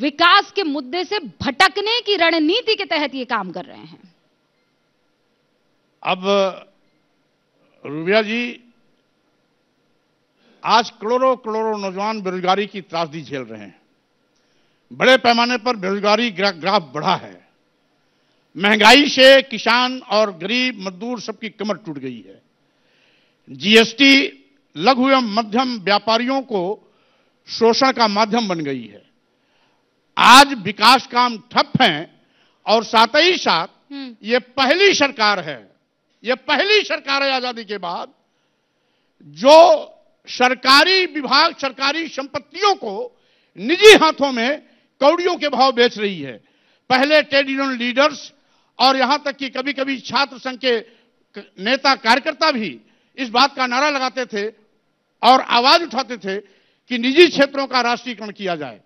विकास के मुद्दे से भटकने की रणनीति के तहत ये काम कर रहे हैं अब रूबिया जी आज करोड़ों करोड़ों नौजवान बेरोजगारी की त्रासदी झेल रहे हैं बड़े पैमाने पर बेरोजगारी ग्राफ बढ़ा है महंगाई से किसान और गरीब मजदूर सबकी कमर टूट गई है जीएसटी लघु एवं मध्यम व्यापारियों को शोषण का माध्यम बन गई है आज विकास काम ठप हैं और साथ ही साथ ये पहली सरकार है ये पहली सरकार है आजादी के बाद जो सरकारी विभाग सरकारी संपत्तियों को निजी हाथों में कौड़ियों के भाव बेच रही है पहले ट्रेड यूनियन लीडर्स और यहां तक कि कभी कभी छात्र संघ के नेता कार्यकर्ता भी इस बात का नारा लगाते थे और आवाज उठाते थे कि निजी क्षेत्रों का राष्ट्रीयकरण किया जाए